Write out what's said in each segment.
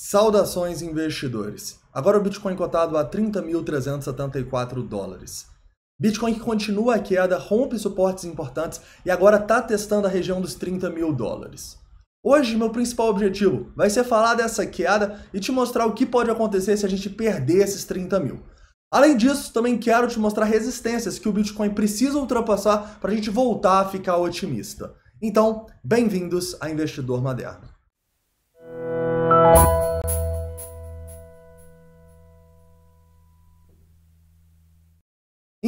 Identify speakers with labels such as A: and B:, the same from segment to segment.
A: Saudações investidores. Agora o Bitcoin cotado a 30.374 dólares. Bitcoin que continua a queda, rompe suportes importantes e agora está testando a região dos 30 mil dólares. Hoje meu principal objetivo vai ser falar dessa queda e te mostrar o que pode acontecer se a gente perder esses 30 mil. Além disso, também quero te mostrar resistências que o Bitcoin precisa ultrapassar para a gente voltar a ficar otimista. Então, bem-vindos a Investidor Moderno.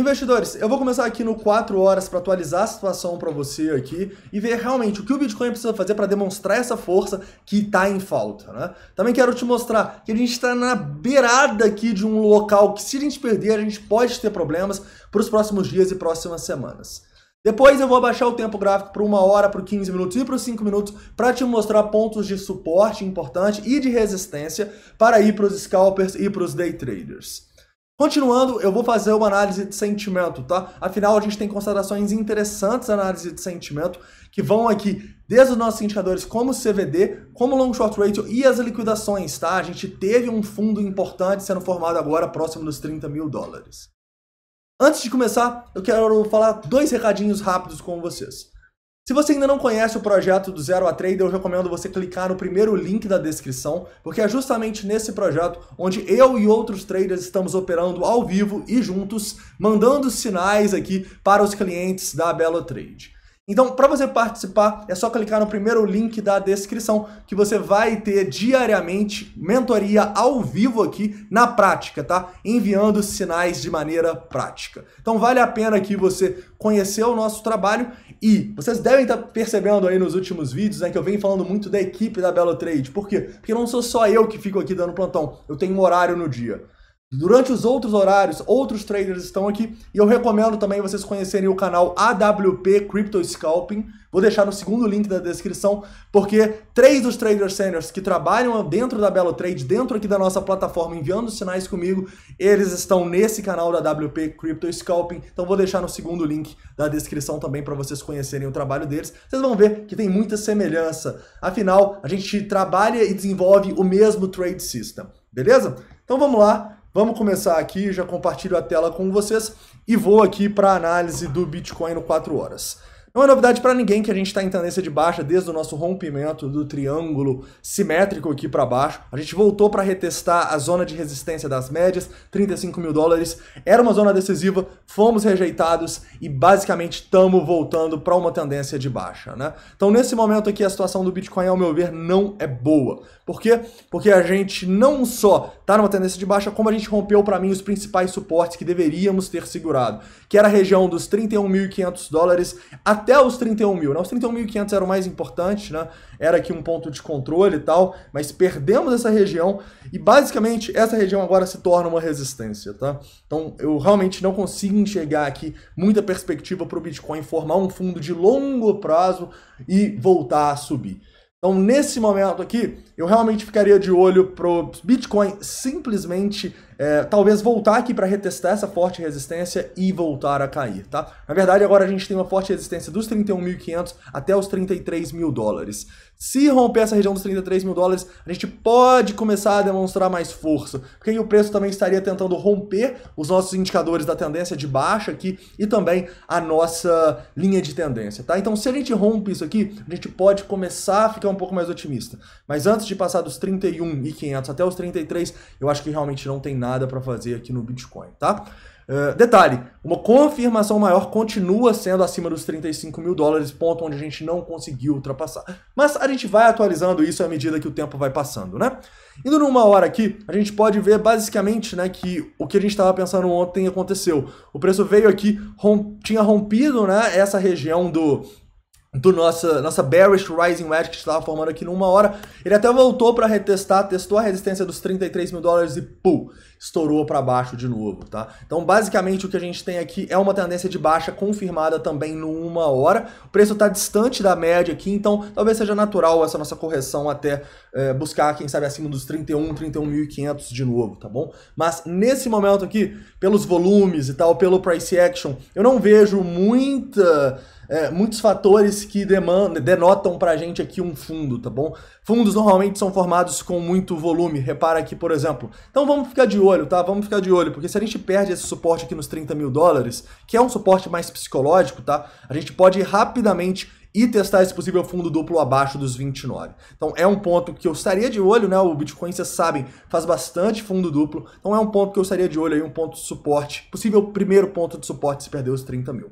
A: Investidores, eu vou começar aqui no 4 horas para atualizar a situação para você aqui e ver realmente o que o Bitcoin precisa fazer para demonstrar essa força que está em falta, né? Também quero te mostrar que a gente está na beirada aqui de um local que se a gente perder, a gente pode ter problemas para os próximos dias e próximas semanas. Depois eu vou abaixar o tempo gráfico para uma hora, para 15 minutos e para 5 minutos para te mostrar pontos de suporte importante e de resistência para ir para os scalpers e para os day traders. Continuando, eu vou fazer uma análise de sentimento, tá? Afinal, a gente tem considerações interessantes na análise de sentimento que vão aqui desde os nossos indicadores como CVD, como long short ratio e as liquidações, tá? A gente teve um fundo importante sendo formado agora próximo dos 30 mil dólares. Antes de começar, eu quero falar dois recadinhos rápidos com vocês. Se você ainda não conhece o projeto do Zero a Trader, eu recomendo você clicar no primeiro link da descrição, porque é justamente nesse projeto onde eu e outros traders estamos operando ao vivo e juntos, mandando sinais aqui para os clientes da Belo Trade. Então, para você participar, é só clicar no primeiro link da descrição que você vai ter diariamente mentoria ao vivo aqui na prática, tá? Enviando sinais de maneira prática. Então, vale a pena aqui você conhecer o nosso trabalho e vocês devem estar tá percebendo aí nos últimos vídeos, né, que eu venho falando muito da equipe da Belo Trade. Por quê? Porque não sou só eu que fico aqui dando plantão. Eu tenho um horário no dia. Durante os outros horários, outros traders estão aqui e eu recomendo também vocês conhecerem o canal AWP Crypto Scalping. Vou deixar no segundo link da descrição, porque três dos traders seniors que trabalham dentro da Belo Trade, dentro aqui da nossa plataforma, enviando sinais comigo, eles estão nesse canal da AWP Crypto Scalping. Então vou deixar no segundo link da descrição também para vocês conhecerem o trabalho deles. Vocês vão ver que tem muita semelhança. Afinal, a gente trabalha e desenvolve o mesmo trade system, beleza? Então vamos lá. Vamos começar aqui, já compartilho a tela com vocês e vou aqui para a análise do Bitcoin no 4 horas. Não é novidade para ninguém que a gente está em tendência de baixa desde o nosso rompimento do triângulo simétrico aqui para baixo. A gente voltou para retestar a zona de resistência das médias, 35 mil dólares. Era uma zona decisiva, fomos rejeitados e basicamente estamos voltando para uma tendência de baixa. Né? Então nesse momento aqui a situação do Bitcoin, ao meu ver, não é boa. Por quê? Porque a gente não só está numa tendência de baixa, como a gente rompeu para mim os principais suportes que deveríamos ter segurado, que era a região dos 31.500 dólares a até os 31 mil. Né? Os 31.500 era o mais importante, né? era aqui um ponto de controle e tal, mas perdemos essa região e basicamente essa região agora se torna uma resistência. Tá? Então eu realmente não consigo enxergar aqui muita perspectiva para o Bitcoin formar um fundo de longo prazo e voltar a subir. Então, nesse momento aqui, eu realmente ficaria de olho para o Bitcoin simplesmente é, talvez voltar aqui para retestar essa forte resistência e voltar a cair, tá? Na verdade, agora a gente tem uma forte resistência dos 31.500 até os 33 mil dólares. Se romper essa região dos 33 mil dólares, a gente pode começar a demonstrar mais força, porque aí o preço também estaria tentando romper os nossos indicadores da tendência de baixa aqui e também a nossa linha de tendência, tá? Então, se a gente rompe isso aqui, a gente pode começar a ficar um pouco mais otimista. Mas antes de passar dos 31.500 até os 33, eu acho que realmente não tem nada para fazer aqui no Bitcoin, tá? Eh, detalhe, uma confirmação maior continua sendo acima dos 35 mil dólares, ponto onde a gente não conseguiu ultrapassar. Mas a gente vai atualizando isso à medida que o tempo vai passando, né? Indo numa hora aqui, a gente pode ver basicamente né, que o que a gente estava pensando ontem aconteceu. O preço veio aqui, romp... tinha rompido né, essa região do do nossa, nossa bearish rising wedge que estava formando aqui numa hora. Ele até voltou para retestar, testou a resistência dos 33 mil dólares e pum, estourou para baixo de novo, tá? Então, basicamente, o que a gente tem aqui é uma tendência de baixa confirmada também numa hora. O preço está distante da média aqui, então talvez seja natural essa nossa correção até é, buscar, quem sabe, acima dos 31, 31.500 de novo, tá bom? Mas nesse momento aqui, pelos volumes e tal, pelo price action, eu não vejo muita é, muitos fatores que demandam, denotam pra gente aqui um fundo, tá bom? Fundos normalmente são formados com muito volume, repara aqui, por exemplo. Então vamos ficar de olho, tá? Vamos ficar de olho, porque se a gente perde esse suporte aqui nos 30 mil dólares, que é um suporte mais psicológico, tá? A gente pode rapidamente e testar esse possível fundo duplo abaixo dos 29. Então é um ponto que eu estaria de olho, né? O Bitcoin, vocês sabem, faz bastante fundo duplo. Então é um ponto que eu estaria de olho aí, um ponto de suporte, possível primeiro ponto de suporte se perder os 30 mil.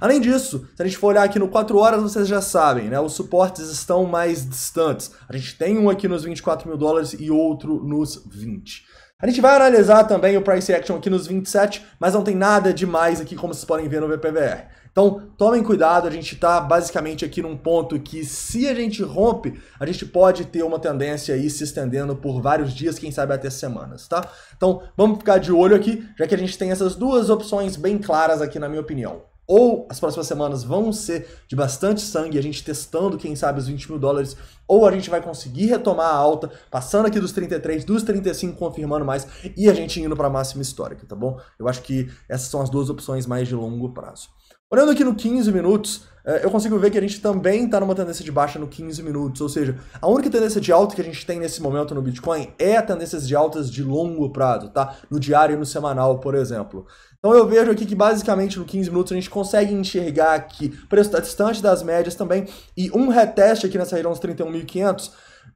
A: Além disso, se a gente for olhar aqui no 4 horas, vocês já sabem, né? Os suportes estão mais distantes. A gente tem um aqui nos 24 mil dólares e outro nos 20. A gente vai analisar também o price action aqui nos 27, mas não tem nada demais aqui como vocês podem ver no VPVR. Então, tomem cuidado, a gente está basicamente aqui num ponto que se a gente rompe, a gente pode ter uma tendência aí se estendendo por vários dias, quem sabe até semanas, tá? Então, vamos ficar de olho aqui, já que a gente tem essas duas opções bem claras aqui na minha opinião ou as próximas semanas vão ser de bastante sangue, a gente testando, quem sabe, os 20 mil dólares, ou a gente vai conseguir retomar a alta, passando aqui dos 33, dos 35, confirmando mais, e a gente indo para a máxima histórica, tá bom? Eu acho que essas são as duas opções mais de longo prazo. Olhando aqui no 15 minutos, eh, eu consigo ver que a gente também está numa tendência de baixa no 15 minutos, ou seja, a única tendência de alta que a gente tem nesse momento no Bitcoin é a tendência de altas de longo prazo, tá? No diário e no semanal, por exemplo. Então eu vejo aqui que basicamente no 15 minutos a gente consegue enxergar que o preço está distante das médias também e um reteste aqui nessa região dos 31.500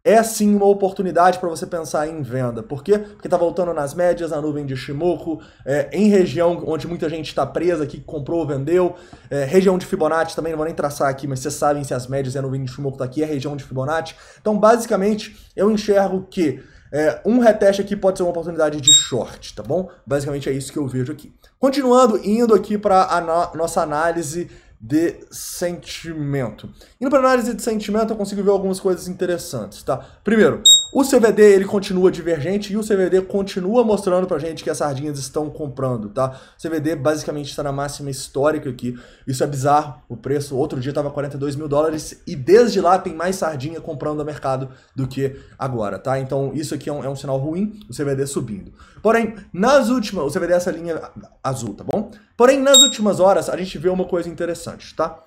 A: é sim uma oportunidade para você pensar em venda. Por quê? Porque está voltando nas médias, na nuvem de Shimoku, é, em região onde muita gente está presa, que comprou, vendeu, é, região de Fibonacci também, não vou nem traçar aqui, mas vocês sabem se as médias e a nuvem de Shimoku está aqui, é região de Fibonacci. Então, basicamente, eu enxergo que é, um reteste aqui pode ser uma oportunidade de short, tá bom? Basicamente é isso que eu vejo aqui. Continuando, indo aqui para a no nossa análise de sentimento. Indo para análise de sentimento, eu consigo ver algumas coisas interessantes, tá? Primeiro, o CVD ele continua divergente e o CVD continua mostrando pra gente que as sardinhas estão comprando, tá? O CVD basicamente está na máxima histórica aqui. Isso é bizarro. O preço outro dia estava 42 mil dólares e desde lá tem mais sardinha comprando no mercado do que agora, tá? Então isso aqui é um, é um sinal ruim, o CVD subindo. Porém, nas últimas, o CVD é essa linha azul, tá bom? Porém, nas últimas horas a gente vê uma coisa interessante, tá?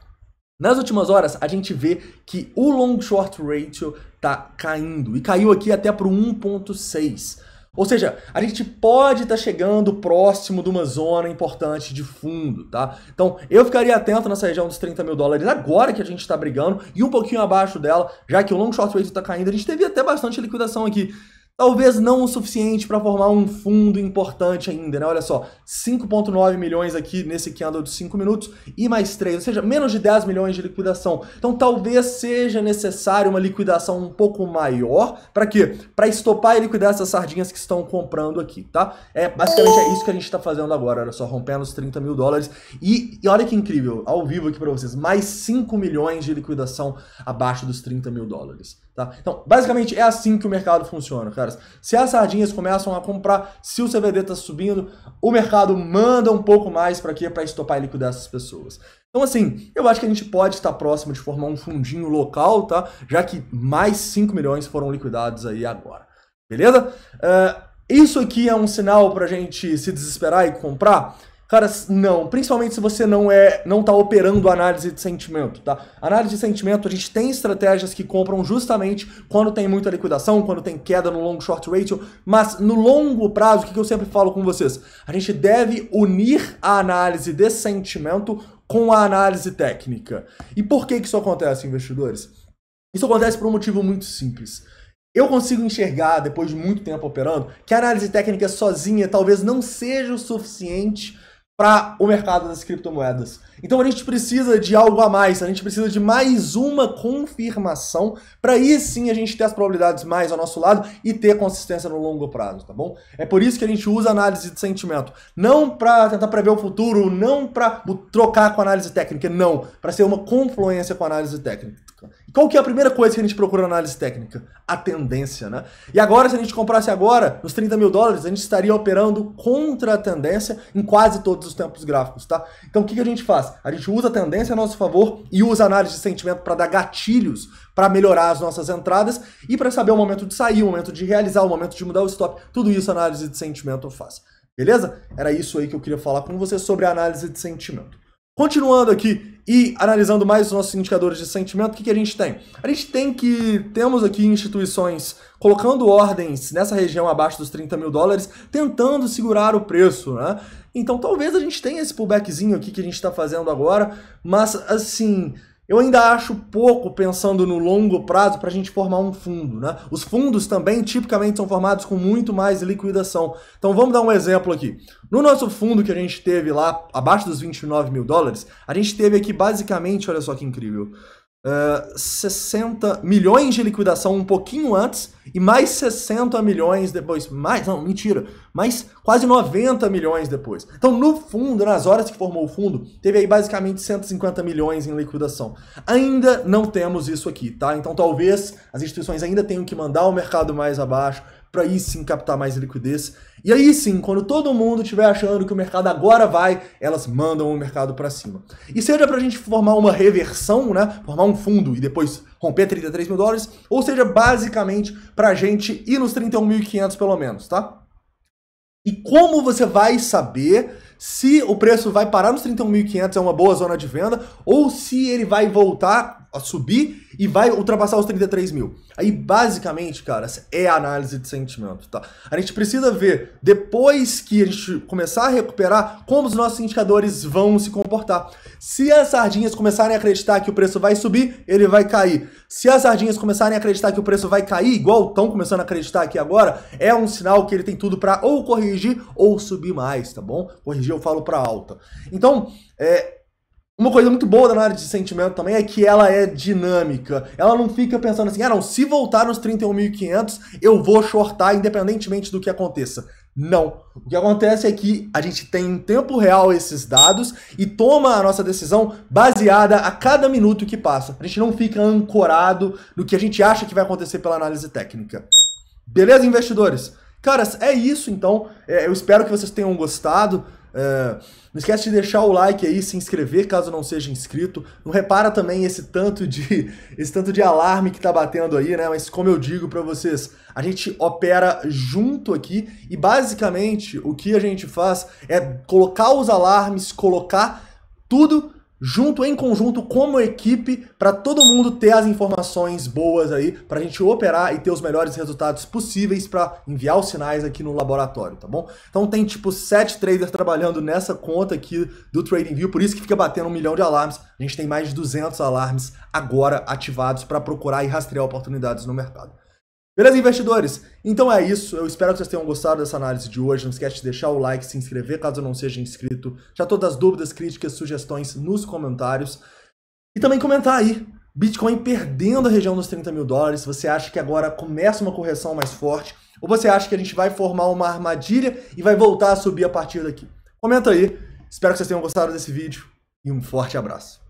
A: Nas últimas horas, a gente vê que o long short ratio está caindo e caiu aqui até para 1.6. Ou seja, a gente pode estar tá chegando próximo de uma zona importante de fundo, tá? Então, eu ficaria atento nessa região dos 30 mil dólares agora que a gente está brigando e um pouquinho abaixo dela, já que o long short ratio está caindo. A gente teve até bastante liquidação aqui. Talvez não o suficiente para formar um fundo importante ainda, né? Olha só, 5,9 milhões aqui nesse candle de 5 minutos e mais 3, ou seja, menos de 10 milhões de liquidação. Então talvez seja necessário uma liquidação um pouco maior. Para quê? Para estopar e liquidar essas sardinhas que estão comprando aqui, tá? É basicamente é isso que a gente está fazendo agora, olha só, rompendo os 30 mil dólares. E, e olha que incrível, ao vivo aqui para vocês, mais 5 milhões de liquidação abaixo dos 30 mil dólares. Tá? Então, basicamente é assim que o mercado funciona, cara. Se as sardinhas começam a comprar, se o CVD está subindo, o mercado manda um pouco mais para quê? Para estopar e liquidar essas pessoas. Então, assim, eu acho que a gente pode estar próximo de formar um fundinho local, tá? Já que mais 5 milhões foram liquidados aí agora. Beleza? Uh, isso aqui é um sinal para a gente se desesperar e comprar? Cara, não. Principalmente se você não é, não tá operando análise de sentimento, tá? Análise de sentimento, a gente tem estratégias que compram justamente quando tem muita liquidação, quando tem queda no long short ratio, mas no longo prazo, o que eu sempre falo com vocês? A gente deve unir a análise de sentimento com a análise técnica. E por que que isso acontece, investidores? Isso acontece por um motivo muito simples. Eu consigo enxergar, depois de muito tempo operando, que a análise técnica sozinha talvez não seja o suficiente para o mercado das criptomoedas. Então a gente precisa de algo a mais, a gente precisa de mais uma confirmação para aí sim a gente ter as probabilidades mais ao nosso lado e ter consistência no longo prazo, tá bom? É por isso que a gente usa análise de sentimento, não para tentar prever o futuro, não para trocar com análise técnica, não, para ser uma confluência com análise técnica. E qual que é a primeira coisa que a gente procura na análise técnica? A tendência, né? E agora, se a gente comprasse agora, nos 30 mil dólares, a gente estaria operando contra a tendência em quase todos os tempos gráficos, tá? Então, o que, que a gente faz? A gente usa a tendência a nosso favor e usa a análise de sentimento para dar gatilhos para melhorar as nossas entradas e para saber o momento de sair, o momento de realizar, o momento de mudar o stop. Tudo isso a análise de sentimento faz. Beleza? Era isso aí que eu queria falar com você sobre a análise de sentimento. Continuando aqui e analisando mais os nossos indicadores de sentimento, o que, que a gente tem? A gente tem que temos aqui instituições colocando ordens nessa região abaixo dos 30 mil dólares, tentando segurar o preço, né? Então talvez a gente tenha esse pullbackzinho aqui que a gente está fazendo agora, mas assim eu ainda acho pouco pensando no longo prazo para a gente formar um fundo, né? Os fundos também tipicamente são formados com muito mais liquidação. Então vamos dar um exemplo aqui. No nosso fundo que a gente teve lá abaixo dos 29 mil dólares, a gente teve aqui basicamente, olha só que incrível, 60 ah, milhões de liquidação um pouquinho antes e mais 60 milhões depois. Mais, não, mentira. Mais quase 90 milhões depois. Então, no fundo, nas horas que formou o fundo, teve aí basicamente 150 milhões em liquidação. Ainda não temos isso aqui, tá? Então, talvez as instituições ainda tenham que mandar o mercado mais abaixo para aí sim captar mais liquidez. E aí sim, quando todo mundo estiver achando que o mercado agora vai, elas mandam o mercado para cima. E seja para a gente formar uma reversão, né, formar um fundo e depois romper 33 mil dólares, ou seja, basicamente para a gente ir nos 31.500 pelo menos, tá? E como você vai saber se o preço vai parar nos 31.500 é uma boa zona de venda ou se ele vai voltar a subir e vai ultrapassar os 33 mil. Aí, basicamente, cara, é a análise de sentimento, tá? A gente precisa ver, depois que a gente começar a recuperar, como os nossos indicadores vão se comportar. Se as sardinhas começarem a acreditar que o preço vai subir, ele vai cair. Se as sardinhas começarem a acreditar que o preço vai cair, igual estão começando a acreditar aqui agora, é um sinal que ele tem tudo para ou corrigir ou subir mais, tá bom? Corrigir eu falo para alta. Então, é, uma coisa muito boa da análise de sentimento também é que ela é dinâmica. Ela não fica pensando assim, ah não, se voltar nos 31.500, eu vou shortar independentemente do que aconteça. Não. O que acontece é que a gente tem em tempo real esses dados e toma a nossa decisão baseada a cada minuto que passa. A gente não fica ancorado no que a gente acha que vai acontecer pela análise técnica. Beleza, investidores? Caras, é isso então. É, eu espero que vocês tenham gostado. É, não esquece de deixar o like aí, se inscrever caso não seja inscrito. Não repara também esse tanto de esse tanto de alarme que tá batendo aí, né? Mas como eu digo para vocês, a gente opera junto aqui e basicamente o que a gente faz é colocar os alarmes, colocar tudo junto em conjunto como equipe para todo mundo ter as informações boas aí para a gente operar e ter os melhores resultados possíveis para enviar os sinais aqui no laboratório, tá bom? Então tem tipo sete traders trabalhando nessa conta aqui do TradingView, por isso que fica batendo um milhão de alarmes. A gente tem mais de 200 alarmes agora ativados para procurar e rastrear oportunidades no mercado. Beleza, investidores? Então é isso. Eu espero que vocês tenham gostado dessa análise de hoje. Não esquece de deixar o like, se inscrever caso não seja inscrito. Já todas as dúvidas, críticas, sugestões nos comentários. E também comentar aí. Bitcoin perdendo a região dos 30 mil dólares. Você acha que agora começa uma correção mais forte? Ou você acha que a gente vai formar uma armadilha e vai voltar a subir a partir daqui? Comenta aí. Espero que vocês tenham gostado desse vídeo e um forte abraço.